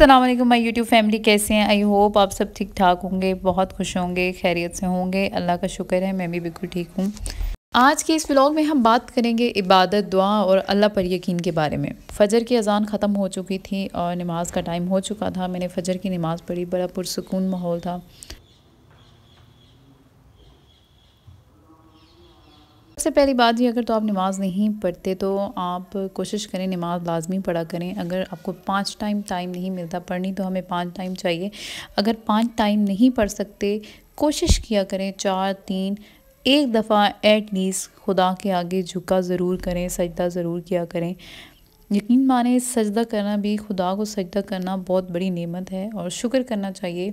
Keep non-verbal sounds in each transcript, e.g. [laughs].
Aslam my YouTube family कैसे हैं I hope आप सब ठीक ठाक होंगे बहुत खुश होंगे खैरियत से होंगे अल्लाह का शुक्र है मैं भी बिल्कुल ठीक हूँ आज के इस व्लॉग में हम बात करेंगे इबादत दुआ और अल्लाह पर यकीन के बारे में फ़जर की अज़ान ख़त्म हो चुकी थी और नमाज का टाइम हो चुका था मैंने फ़जर की नमाज़ पढ़ी बड़ा पुरसकून माहौल था सबसे पहली बात ये अगर तो आप नमाज़ नहीं पढ़ते तो आप कोशिश करें नमाज़ लाजमी पढ़ा करें अगर आपको पाँच टाइम टाइम नहीं मिलता पढ़नी तो हमें पाँच टाइम चाहिए अगर पाँच टाइम नहीं पढ़ सकते कोशिश किया करें चार तीन एक दफ़ा एट लीस्ट खुदा के आगे झुका ज़रूर करें सजदा ज़रूर किया करें यकीन माने सजदा करना भी खुदा को सजदा करना बहुत बड़ी नेमत है और शुक्र करना चाहिए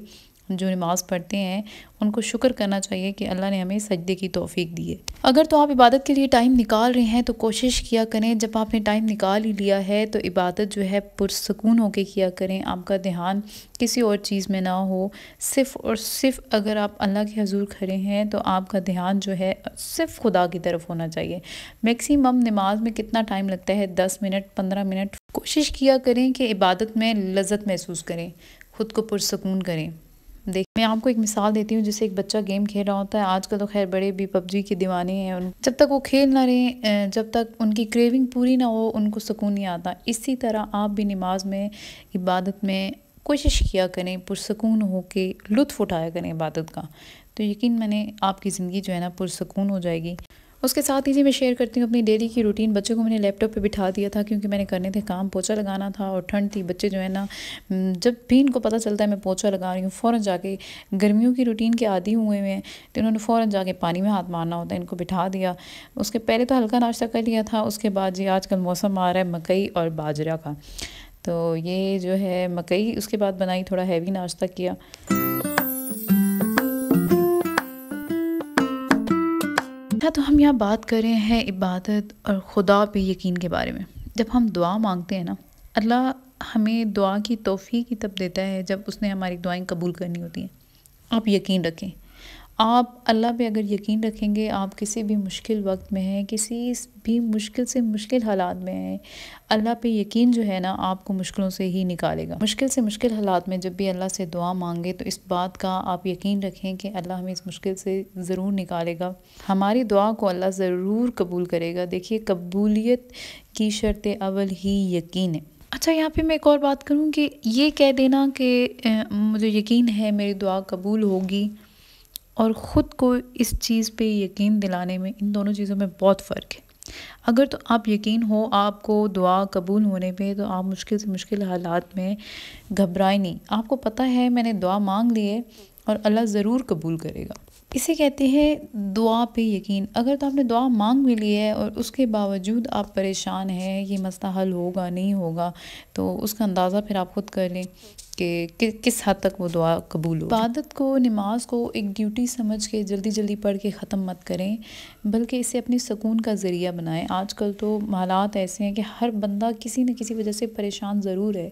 जो नमाज़ पढ़ते हैं उनको शुक्र करना चाहिए कि अल्लाह ने हमें सजदे की तोफ़ी दी है अगर तो आप इबादत के लिए टाइम निकाल रहे हैं तो कोशिश किया करें जब आपने टाइम निकाल ही लिया है तो इबादत जो है पुरसकून होकर किया करें आपका ध्यान किसी और चीज़ में ना हो सिर्फ़ और सिर्फ अगर आप अल्लाह के हजूर खड़े हैं तो आपका ध्यान जो है सिर्फ खुदा की तरफ होना चाहिए मैक्सिमम नमाज में कितना टाइम लगता है दस मिनट पंद्रह मिनट कोशिश किया करें कि इबादत में लज्जत महसूस करें ख़ुद को पुरसकून करें देख मैं आपको एक मिसाल देती हूँ जिससे एक बच्चा गेम खेल रहा होता है आजकल तो खैर बड़े भी पबजी के दीवाने हैं जब तक वो खेल ना रहे जब तक उनकी क्रेविंग पूरी ना हो उनको सुकून नहीं आता इसी तरह आप भी नमाज में इबादत में कोशिश किया करें पुरसकून होकर लुत्फ़ उठाया करें इबादत का तो यकीन मैंने आपकी ज़िंदगी जो है ना पुरसकून हो जाएगी उसके साथ ही जी मैं शेयर करती हूँ अपनी डेली की रूटीन बच्चों को मैंने लैपटॉप पे बिठा दिया था क्योंकि मैंने करने थे काम पोछा लगाना था और ठंड थी बच्चे जो है ना जब भी इनको पता चलता है मैं पोछा लगा रही हूँ फ़ौरन जाके गर्मियों की रूटीन के आदि हुए हुए हैं तो इन्होंने फ़ौरन जाके पानी में हाथ मारना होता है इनको बिठा दिया उसके पहले तो हल्का नाश्ता कर लिया था उसके बाद जी आजकल मौसम आ रहा है मकई और बाजरा का तो ये जो है मकई उसके बाद बनाई थोड़ा हैवी नाश्ता किया है तो हम यहाँ बात कर रहे हैं इबादत और खुदा पे यकीन के बारे में जब हम दुआ मांगते हैं ना अल्लाह हमें दुआ की तोफ़ी की तब देता है जब उसने हमारी दुआएं कबूल करनी होती हैं आप यकीन रखें आप अल्लाह पे अगर यकीन रखेंगे आप किसी भी मुश्किल वक्त में हैं किसी भी मुश्किल से मुश्किल हालात में हैं अल्लाह पे यकीन जो है ना आपको मुश्किलों से ही निकालेगा मुश्किल से मुश्किल हालात में जब भी अल्लाह से दुआ मांगे तो इस बात का आप यकीन रखें कि अल्लाह हमें इस मुश्किल से ज़रूर निकालेगा हमारी दुआ को अल्लाह ज़रूर कबूल करेगा देखिए कबूलीत की शर्त अवल ही यकीन है अच्छा यहाँ पे मैं एक और बात करूँ कि ये कह देना कि मुझे यकीन है मेरी दुआ कबूल होगी और ख़ुद को इस चीज़ पे यकीन दिलाने में इन दोनों चीज़ों में बहुत फ़र्क है अगर तो आप यकीन हो आपको दुआ कबूल होने पे तो आप मुश्किल से मुश्किल हालात में घबराए नहीं आपको पता है मैंने दुआ मांग ली है और अल्लाह ज़रूर कबूल करेगा इसे कहते हैं दुआ पे यकीन अगर तो आपने दुआ मांग भी ली है और उसके बावजूद आप परेशान हैं ये मसला हल होगा नहीं होगा तो उसका अंदाज़ा फिर आप खुद कर लें कि, किस हद तक वो दुआ कबूल हो इबादत को नमाज को एक ड्यूटी समझ के जल्दी जल्दी पढ़ के ख़त्म मत करें बल्कि इसे अपनी सुकून का ज़रिया बनाएं आजकल तो हालात ऐसे हैं कि हर बंदा किसी न किसी वजह से परेशान ज़रूर है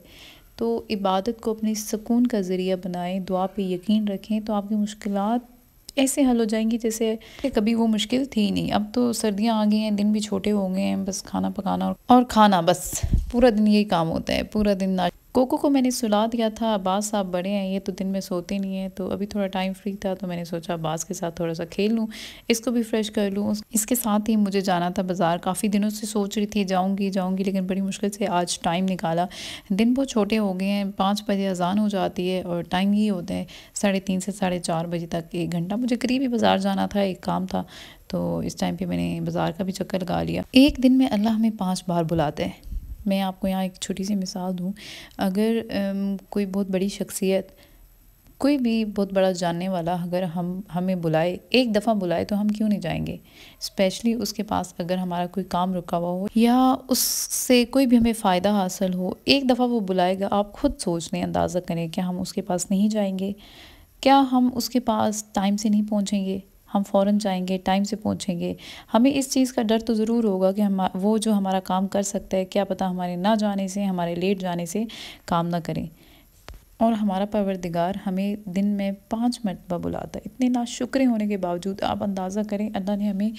तो इबादत को अपने सुकून का ज़रिया बनाएं दुआ पे यकीन रखें तो आपकी मुश्किलात ऐसे हल हो जाएंगी जैसे कभी वो मुश्किल थी नहीं अब तो सर्दियाँ आ गई हैं दिन भी छोटे हो गए हैं बस खाना पकाना और खाना बस पूरा दिन यही काम होता है पूरा दिन नाच कोको को मैंने सुला दिया था अब्बास साहब बड़े हैं ये तो दिन में सोते नहीं हैं तो अभी थोड़ा टाइम फ्री था तो मैंने सोचा अब्बास के साथ थोड़ा सा खेल लूँ इसको भी फ्रेश कर लूँ इसके साथ ही मुझे जाना था बाज़ार काफ़ी दिनों से सोच रही थी जाऊँगी जाऊँगी लेकिन बड़ी मुश्किल से आज टाइम निकाला दिन बहुत छोटे हो गए हैं पाँच बजे अजान हो जाती है और टाइम ये होता है साढ़े तीन से साढ़े चार बजे तक एक घंटा मुझे करीब ही बाज़ार जाना था एक काम था तो इस टाइम पे मैंने बाज़ार का भी चक्कर लगा लिया एक दिन में अल्लाह हमें पाँच बार बुलाते हैं मैं आपको यहाँ एक छोटी सी मिसाल दूँ अगर कोई बहुत बड़ी शख्सियत कोई भी बहुत बड़ा जानने वाला अगर हम हमें बुलाए एक दफ़ा बुलाए तो हम क्यों नहीं जाएंगे स्पेशली उसके पास अगर हमारा कोई काम रुका हुआ हो या उससे कोई भी हमें फ़ायदा हासिल हो एक दफ़ा वो बुलाएगा आप खुद सोच लें अंदाज़ा करें कि हम उसके पास नहीं जाएंगे क्या हम उसके पास टाइम से नहीं पहुँचेंगे हम फ़ौर जाएंगे टाइम से पहुंचेंगे हमें इस चीज़ का डर तो ज़रूर होगा कि हम वो जो हमारा काम कर सकता है क्या पता हमारे ना जाने से हमारे लेट जाने से काम ना करें और हमारा परवरदिगार हमें दिन में पाँच मरतबा बुलाता है इतने ना शुक्र होने के बावजूद आप अंदाज़ा करें अल्लाह ने हमें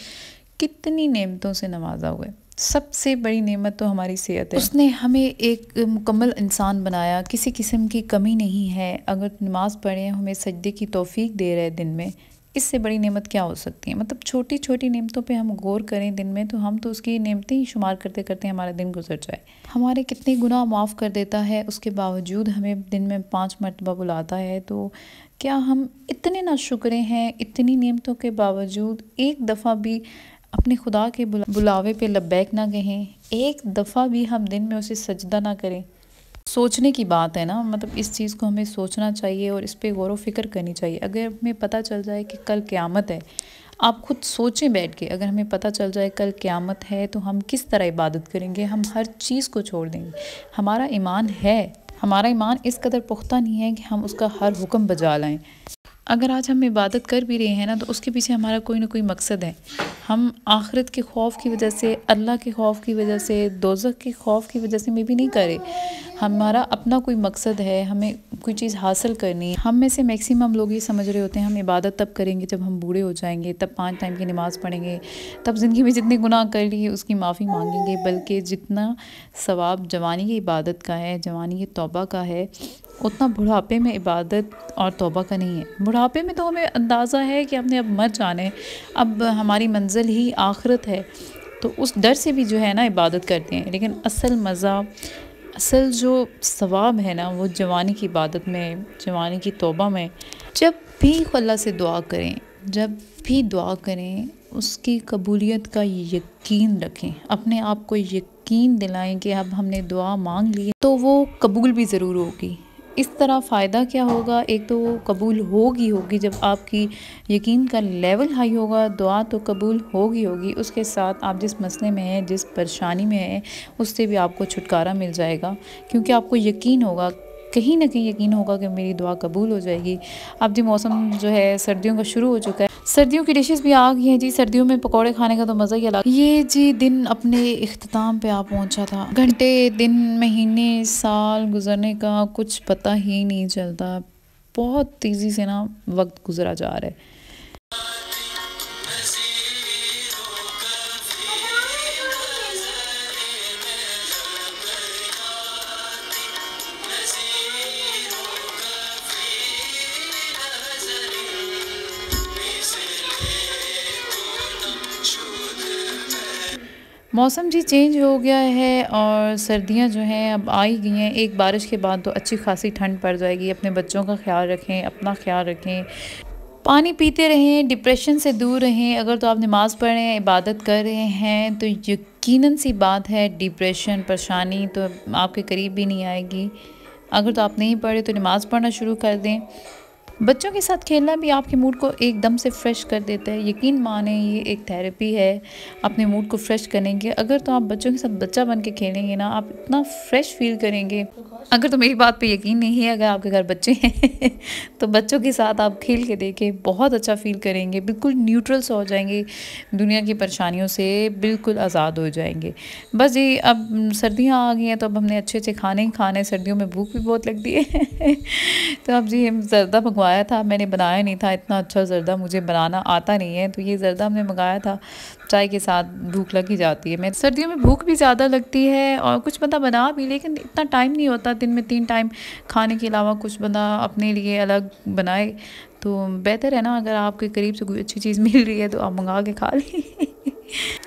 कितनी नेमतों से नवाजा हुआ है सबसे बड़ी नेमत तो हमारी सेहत है उसने हमें एक मुकम्मल इंसान बनाया किसी किस्म की कमी नहीं है अगर नमाज़ पढ़ें हमें सजदे की तोफ़ी दे रहे दिन में इससे बड़ी नेमत क्या हो सकती है मतलब छोटी छोटी नेमतों पे हम गौर करें दिन में तो हम तो उसकी नेमतें ही शुमार करते करते हमारा दिन गुजर जाए हमारे कितने गुनाह माफ़ कर देता है उसके बावजूद हमें दिन में पाँच मरतबा बुलाता है तो क्या हम इतने ना शुक्र हैं इतनी नेमतों के बावजूद एक दफ़ा भी अपने खुदा के बुलावे पे लबैक ना कहें एक दफ़ा भी हम दिन में उसे सजदा ना करें सोचने की बात है ना मतलब इस चीज़ को हमें सोचना चाहिए और इस पर गौर व फिक्र करनी चाहिए अगर हमें पता चल जाए कि कल क़्यामत है आप खुद सोचें बैठ के अगर हमें पता चल जाए कल क़्यामत है तो हम किस तरह इबादत करेंगे हम हर चीज़ को छोड़ देंगे हमारा ईमान है हमारा ईमान इस कदर पुख्ता नहीं है कि हम उसका हर हुक्म बजा लाएँ अगर आज हम इबादत कर भी रहे हैं ना तो उसके पीछे हमारा कोई ना कोई मकसद है हम आखिरत के खौफ की वजह से अल्लाह के खौफ की वजह से दोजख के खौफ की वजह से मे भी नहीं करें हमारा अपना कोई मकसद है हमें कोई चीज़ हासिल करनी है हम में से मैक्सिमम लोग ये समझ रहे होते हैं हम इबादत तब करेंगे जब हम बूढ़े हो जाएंगे तब पाँच टाइम की नमाज़ पढ़ेंगे तब ज़िंदगी में जितने गुनाह कर लिए उसकी माफ़ी मांगेंगे बल्कि जितना सवाब जवानी की इबादत का है जवानी की तोबा का है उतना बुढ़ापे में इबादत और तोबा का नहीं है बुढ़ापे में तो हमें अंदाज़ा है कि हमने अब मर जाना है अब हमारी मंजिल मंजिल ही आखरत है तो उस डर से भी जो है ना इबादत करते हैं लेकिन असल मज़ा असल जो सवाब है ना वो जवानी की इबादत में जवानी की तोबा में जब भी अल्लाह से दुआ करें जब भी दुआ करें उसकी कबूलियत का यकीन रखें अपने आप को यकीन दिलाएं कि अब हमने दुआ मांग ली तो वो कबूल भी ज़रूर होगी इस तरह फ़ायदा क्या होगा एक तो वो कबूल होगी होगी जब आपकी यकीन का लेवल हाई होगा दुआ तो कबूल होगी होगी उसके साथ आप जिस मसले में हैं जिस परेशानी में हैं उससे भी आपको छुटकारा मिल जाएगा क्योंकि आपको यकीन होगा कहीं ना कहीं यकीन होगा कि मेरी दुआ कबूल हो जाएगी अब जी मौसम जो है सर्दियों का शुरू हो चुका है सर्दियों की डिशेस भी आ गई हैं जी सर्दियों में पकौड़े खाने का तो मज़ा ही अलग ये जी दिन अपने अख्ताम पे आ पहुंचा था घंटे दिन महीने साल गुजरने का कुछ पता ही नहीं चलता बहुत तेज़ी से ना वक्त गुजरा जा रहा है मौसम जी चेंज हो गया है और सर्दियां जो हैं अब आई गई हैं एक बारिश के बाद तो अच्छी खासी ठंड पड़ जाएगी अपने बच्चों का ख्याल रखें अपना ख्याल रखें पानी पीते रहें डिप्रेशन से दूर रहें अगर तो आप नमाज़ पढ़ रहे हैं इबादत कर रहे हैं तो यकीन सी बात है डिप्रेशन परेशानी तो आपके करीब भी नहीं आएगी अगर तो आप नहीं पढ़े तो नमाज़ पढ़ना शुरू कर दें बच्चों के साथ खेलना भी आपके मूड को एकदम से फ्रेश कर देता है यकीन माने ये एक थेरेपी है अपने मूड को फ्रेश करने के अगर तो आप बच्चों के साथ बच्चा बन के खेलेंगे ना आप इतना फ्रेश फील करेंगे अगर तो मेरी बात पे यकीन नहीं है अगर आपके घर बच्चे हैं [laughs] तो बच्चों के साथ आप खेल के देखें बहुत अच्छा फील करेंगे बिल्कुल न्यूट्रल हो जाएंगे दुनिया की परेशानियों से बिल्कुल आज़ाद हो जाएंगे बस ये अब सर्दियाँ आ गई हैं तो अब हमने अच्छे अच्छे खाने खाने सर्दियों में भूख भी बहुत लगती है [laughs] तो अब जी हम ज़्यादा भगवान मंगवाया था मैंने बनाया नहीं था इतना अच्छा ज़रदा मुझे बनाना आता नहीं है तो ये ज़रदा हमने मंगाया था चाय के साथ भूख लग ही जाती है मैं सर्दियों में भूख भी ज़्यादा लगती है और कुछ बंदा बना भी लेकिन इतना टाइम नहीं होता दिन में तीन टाइम खाने के अलावा कुछ बंदा अपने लिए अलग बनाए तो बेहतर है ना अगर आपके करीब से कोई अच्छी चीज़ मिल रही है तो आप मंगा के खा लें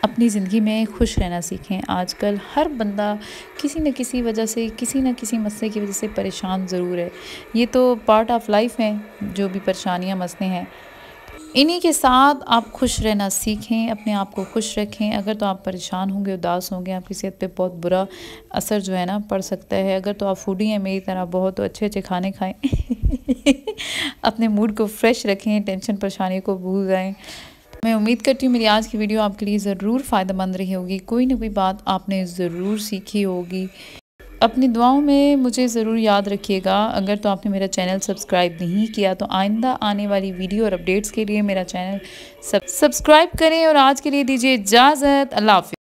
अपनी ज़िंदगी में खुश रहना सीखें आजकल हर बंदा किसी न किसी वजह से किसी न किसी मसले की वजह से परेशान ज़रूर है ये तो पार्ट ऑफ लाइफ है जो भी परेशानियाँ मसले हैं इन्हीं के साथ आप खुश रहना सीखें अपने आप को खुश रखें अगर तो आप परेशान होंगे उदास होंगे आपकी सेहत पे बहुत बुरा असर जो है ना पड़ सकता है अगर तो आप फूडी हैं मेरी तरह बहुत तो अच्छे अच्छे खाने खाएं [laughs] अपने मूड को फ्रेश रखें टेंशन परेशानी को भूल जाएं मैं उम्मीद करती हूँ मेरी आज की वीडियो आपके लिए ज़रूर फ़ायदेमंद रही होगी कोई ना कोई बात आपने ज़रूर सीखी होगी अपनी दुआओं में मुझे ज़रूर याद रखिएगा अगर तो आपने मेरा चैनल सब्सक्राइब नहीं किया तो आइंदा आने वाली वीडियो और अपडेट्स के लिए मेरा चैनल सब सब्सक्राइब करें और आज के लिए दीजिए इजाज़त अल्लाह हाफि